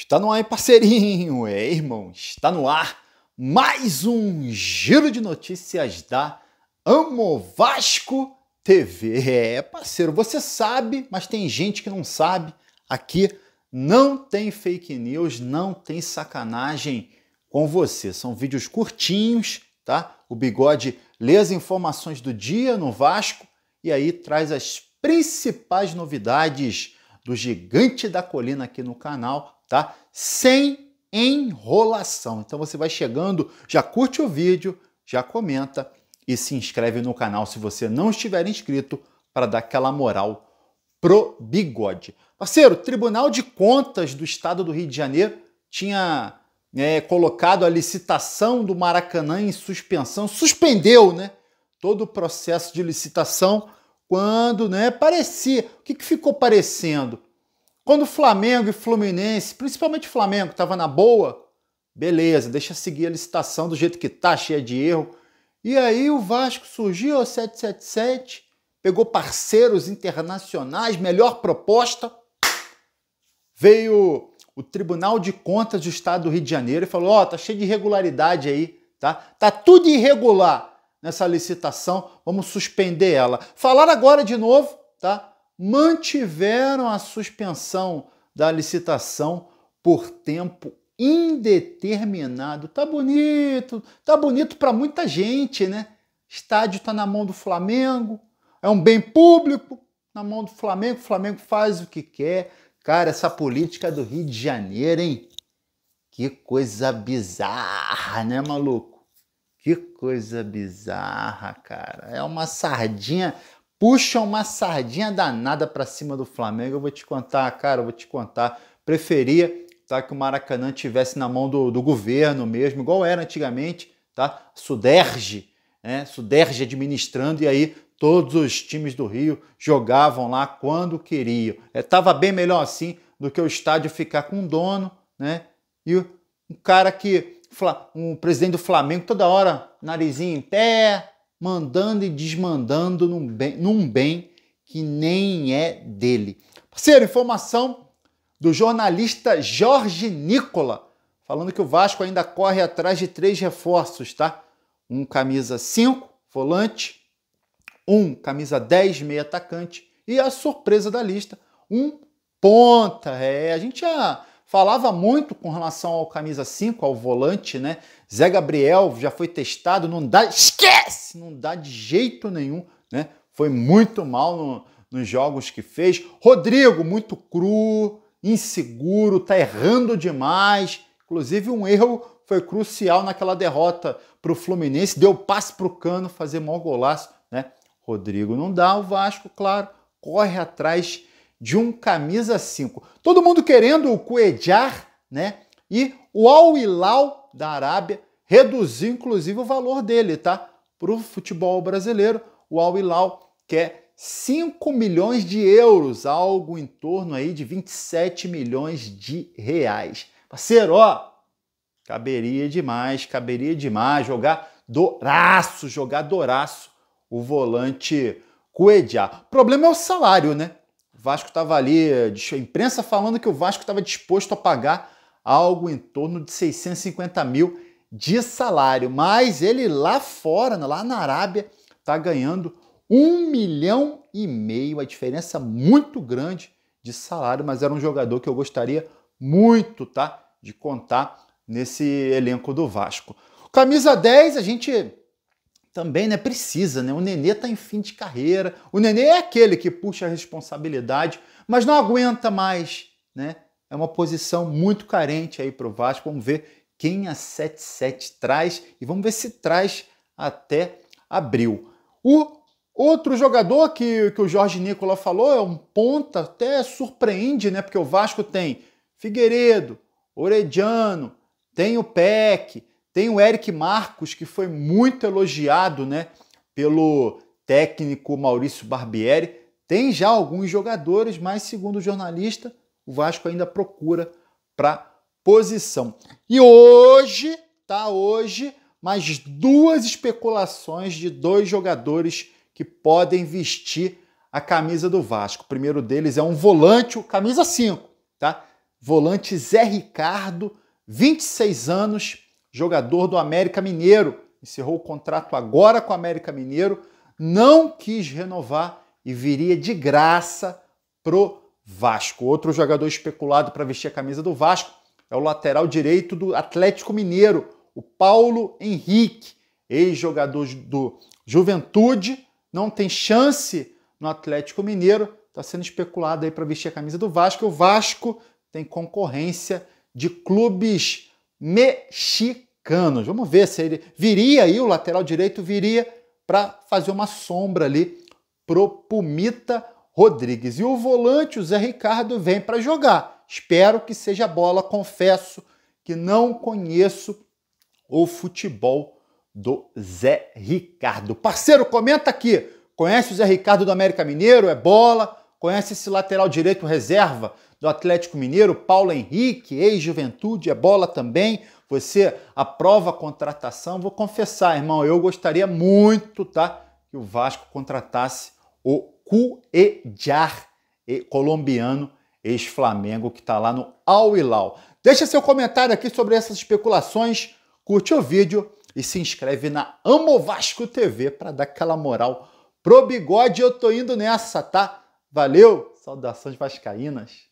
Está no ar, parceirinho, é irmão, está no ar mais um giro de notícias da Amo Vasco TV. É, parceiro, você sabe, mas tem gente que não sabe. Aqui não tem fake news, não tem sacanagem com você. São vídeos curtinhos, tá? O Bigode lê as informações do dia no Vasco e aí traz as principais novidades do gigante da colina aqui no canal tá? Sem enrolação. Então você vai chegando, já curte o vídeo, já comenta e se inscreve no canal se você não estiver inscrito para dar aquela moral pro bigode. Parceiro, Tribunal de Contas do Estado do Rio de Janeiro tinha é, colocado a licitação do Maracanã em suspensão, suspendeu, né? Todo o processo de licitação quando, né? Parecia, o que, que ficou parecendo? Quando Flamengo e Fluminense, principalmente Flamengo, estava na boa, beleza, deixa seguir a licitação do jeito que tá, cheia de erro. E aí o Vasco surgiu, 777, pegou parceiros internacionais, melhor proposta. Veio o Tribunal de Contas do Estado do Rio de Janeiro e falou: "Ó, oh, tá cheio de irregularidade aí, tá? Tá tudo irregular nessa licitação, vamos suspender ela". Falar agora de novo, tá? mantiveram a suspensão da licitação por tempo indeterminado. Tá bonito, tá bonito para muita gente, né? Estádio tá na mão do Flamengo, é um bem público na mão do Flamengo, o Flamengo faz o que quer. Cara, essa política é do Rio de Janeiro, hein? Que coisa bizarra, né, maluco? Que coisa bizarra, cara. É uma sardinha puxa uma sardinha danada para cima do Flamengo. Eu vou te contar, cara, eu vou te contar. Preferia tá, que o Maracanã tivesse na mão do, do governo mesmo, igual era antigamente, tá? Suderge, né? Suderge administrando e aí todos os times do Rio jogavam lá quando queriam. É, tava bem melhor assim do que o estádio ficar com um dono, né? E um cara que um presidente do Flamengo toda hora narizinho em pé, mandando e desmandando num bem, num bem que nem é dele. Terceira informação do jornalista Jorge Nicola, falando que o Vasco ainda corre atrás de três reforços, tá? Um camisa 5, volante, um camisa 10, meio atacante, e a surpresa da lista, um ponta. É, a gente já falava muito com relação ao camisa 5, ao volante, né? Zé Gabriel já foi testado, não dá, esquece, não dá de jeito nenhum, né? Foi muito mal no, nos jogos que fez. Rodrigo, muito cru, inseguro, tá errando demais. Inclusive, um erro foi crucial naquela derrota para o Fluminense, deu passe para o Cano fazer mau golaço, né? Rodrigo não dá, o Vasco, claro, corre atrás de um camisa 5. Todo mundo querendo o Cuejar, né? E o Al Hilal da Arábia reduziu inclusive o valor dele, tá? Para o futebol brasileiro, o Al Hilal quer 5 milhões de euros, algo em torno aí de 27 milhões de reais. Parceiro, ó, caberia demais, caberia demais jogar douraço jogar douraço o volante Cuejá. O problema é o salário, né? Vasco estava ali, a imprensa falando que o Vasco estava disposto a pagar algo em torno de 650 mil de salário, mas ele lá fora, lá na Arábia, está ganhando um milhão e meio, a diferença muito grande de salário, mas era um jogador que eu gostaria muito, tá, de contar nesse elenco do Vasco. Camisa 10, a gente também né, precisa, né? O Nenê está em fim de carreira. O Nenê é aquele que puxa a responsabilidade, mas não aguenta mais, né? É uma posição muito carente aí pro Vasco. Vamos ver quem a 77 traz e vamos ver se traz até abril. O outro jogador que, que o Jorge Nicola falou é um ponta, até surpreende, né? Porque o Vasco tem Figueiredo, Orediano, tem o Peck, tem o Eric Marcos, que foi muito elogiado né, pelo técnico Maurício Barbieri. Tem já alguns jogadores, mas segundo o jornalista, o Vasco ainda procura para posição. E hoje, tá hoje, mais duas especulações de dois jogadores que podem vestir a camisa do Vasco. O primeiro deles é um volante, camisa 5, tá? Volante Zé Ricardo, 26 anos, jogador do América Mineiro. Encerrou o contrato agora com o América Mineiro, não quis renovar e viria de graça pro Vasco. Outro jogador especulado para vestir a camisa do Vasco é o lateral direito do Atlético Mineiro, o Paulo Henrique, ex-jogador do Juventude, não tem chance no Atlético Mineiro, está sendo especulado aí para vestir a camisa do Vasco. O Vasco tem concorrência de clubes mexicanos. Vamos ver se ele viria aí, o lateral direito viria para fazer uma sombra ali pro Pumita Rodrigues. E o volante, o Zé Ricardo, vem para jogar. Espero que seja bola, confesso que não conheço o futebol do Zé Ricardo. Parceiro, comenta aqui. Conhece o Zé Ricardo do América Mineiro? É bola? Conhece esse lateral direito reserva do Atlético Mineiro, Paulo Henrique, ex-juventude, é bola também. Você aprova a contratação? Vou confessar, irmão, eu gostaria muito, tá? Que o Vasco contratasse o Cuejar, colombiano, ex-Flamengo, que está lá no Al Hilal. Deixa seu comentário aqui sobre essas especulações, curte o vídeo e se inscreve na Amo Vasco TV para dar aquela moral pro bigode. Eu tô indo nessa, tá? Valeu! Saudações vascaínas!